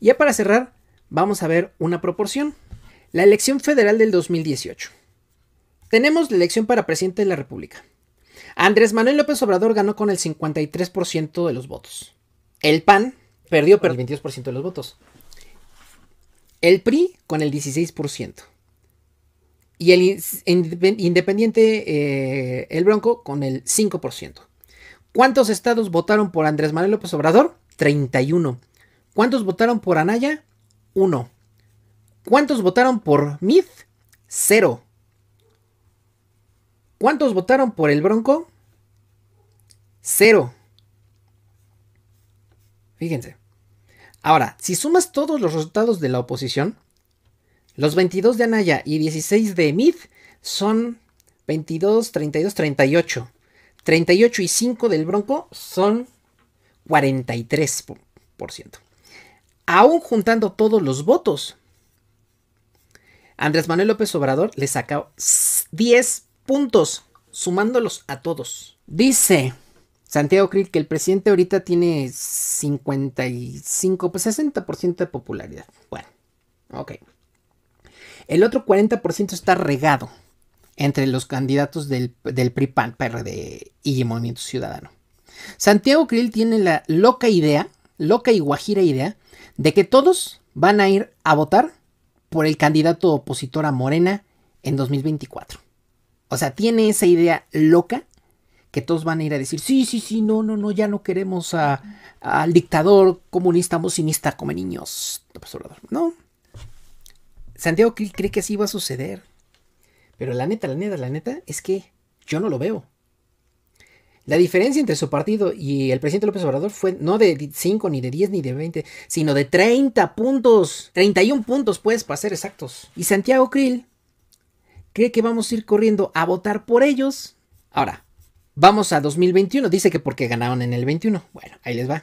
Y ya para cerrar, vamos a ver una proporción. La elección federal del 2018. Tenemos la elección para presidente de la República. Andrés Manuel López Obrador ganó con el 53% de los votos. El PAN perdió con el 22% de los votos. El PRI con el 16%. Y el independiente, eh, el Bronco, con el 5%. ¿Cuántos estados votaron por Andrés Manuel López Obrador? 31. ¿Cuántos votaron por Anaya? 1. ¿Cuántos votaron por Myth? 0. ¿Cuántos votaron por el Bronco? 0. Fíjense. Ahora, si sumas todos los resultados de la oposición, los 22 de Anaya y 16 de Myth son 22, 32, 38. 38 y 5 del Bronco son 43% aún juntando todos los votos, Andrés Manuel López Obrador le saca 10 puntos, sumándolos a todos. Dice Santiago Krill que el presidente ahorita tiene 55, pues 60% de popularidad. Bueno, ok. El otro 40% está regado entre los candidatos del, del PRI, PAN, PRD y Movimiento Ciudadano. Santiago Krill tiene la loca idea loca y guajira idea de que todos van a ir a votar por el candidato opositor a Morena en 2024. O sea, tiene esa idea loca que todos van a ir a decir, sí, sí, sí, no, no, no, ya no queremos al dictador comunista mocinista come niños. No. Santiago cree que así va a suceder. Pero la neta, la neta, la neta es que yo no lo veo. La diferencia entre su partido y el presidente López Obrador fue no de 5, ni de 10, ni de 20, sino de 30 puntos. 31 puntos, pues, para ser exactos. Y Santiago Krill cree que vamos a ir corriendo a votar por ellos. Ahora, vamos a 2021. Dice que porque ganaron en el 21. Bueno, ahí les va.